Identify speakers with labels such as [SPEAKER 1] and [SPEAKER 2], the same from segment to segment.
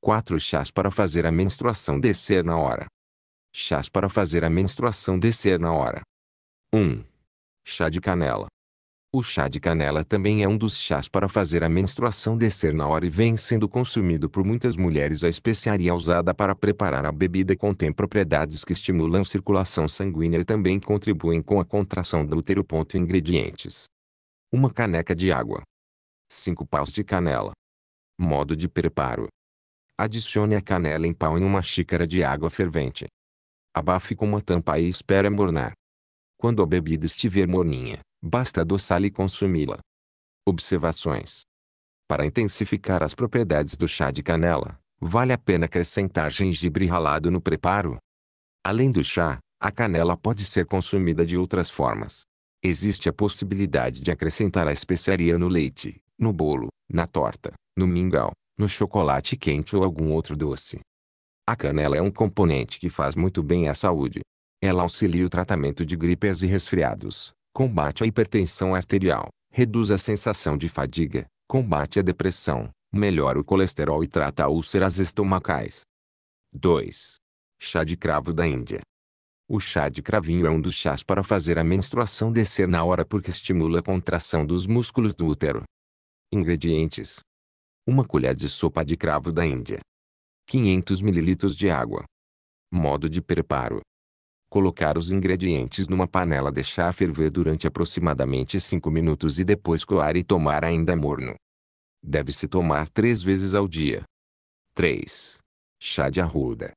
[SPEAKER 1] 4 chás para fazer a menstruação descer na hora. Chás para fazer a menstruação descer na hora. 1. Chá de canela. O chá de canela também é um dos chás para fazer a menstruação descer na hora e vem sendo consumido por muitas mulheres. A especiaria usada para preparar a bebida contém propriedades que estimulam a circulação sanguínea e também contribuem com a contração do útero. Ingredientes: Uma caneca de água. 5 paus de canela. Modo de preparo: Adicione a canela em pau em uma xícara de água fervente. Abafe com uma tampa e espere mornar. Quando a bebida estiver morninha, basta adoçá-la e consumi-la. Observações. Para intensificar as propriedades do chá de canela, vale a pena acrescentar gengibre ralado no preparo. Além do chá, a canela pode ser consumida de outras formas. Existe a possibilidade de acrescentar a especiaria no leite, no bolo, na torta, no mingau, no chocolate quente ou algum outro doce. A canela é um componente que faz muito bem à saúde. Ela auxilia o tratamento de gripes e resfriados, combate a hipertensão arterial, reduz a sensação de fadiga, combate a depressão, melhora o colesterol e trata úlceras estomacais. 2. Chá de cravo da Índia. O chá de cravinho é um dos chás para fazer a menstruação descer na hora porque estimula a contração dos músculos do útero. Ingredientes: uma colher de sopa de cravo da Índia. 500 ml de água. Modo de preparo. Colocar os ingredientes numa panela, deixar ferver durante aproximadamente 5 minutos e depois coar e tomar ainda morno. Deve-se tomar 3 vezes ao dia. 3. Chá de arruda.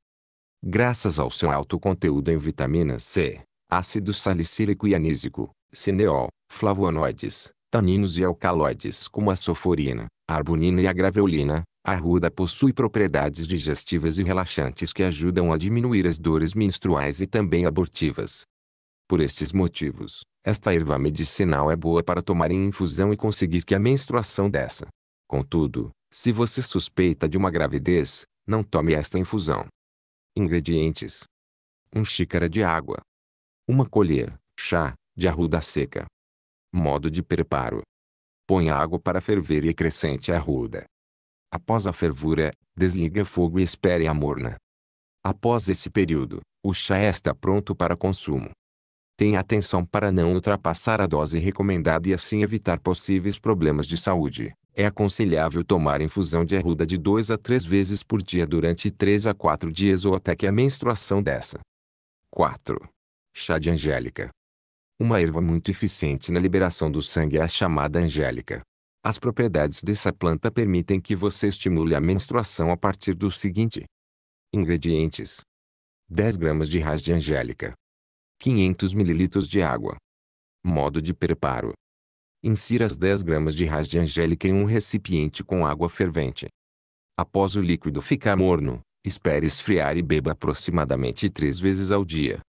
[SPEAKER 1] Graças ao seu alto conteúdo em vitamina C, ácido salicílico e anísico, cineol, flavonoides, taninos e alcaloides como a soforina, a arbonina e a graveolina. A arruda possui propriedades digestivas e relaxantes que ajudam a diminuir as dores menstruais e também abortivas. Por estes motivos, esta erva medicinal é boa para tomar em infusão e conseguir que a menstruação desça. Contudo, se você suspeita de uma gravidez, não tome esta infusão. Ingredientes: 1 xícara de água, 1 colher, chá, de arruda seca, Modo de preparo. Põe água para ferver e acrescente a ruda. Após a fervura, desliga fogo e espere a morna. Após esse período, o chá está pronto para consumo. Tenha atenção para não ultrapassar a dose recomendada e assim evitar possíveis problemas de saúde. É aconselhável tomar infusão de arruda de 2 a 3 vezes por dia durante 3 a 4 dias ou até que a menstruação dessa. 4. Chá de angélica. Uma erva muito eficiente na liberação do sangue é a chamada angélica. As propriedades dessa planta permitem que você estimule a menstruação a partir do seguinte. Ingredientes. 10 gramas de raiz de angélica. 500 ml de água. Modo de preparo. Insira as 10 gramas de raiz de angélica em um recipiente com água fervente. Após o líquido ficar morno, espere esfriar e beba aproximadamente 3 vezes ao dia.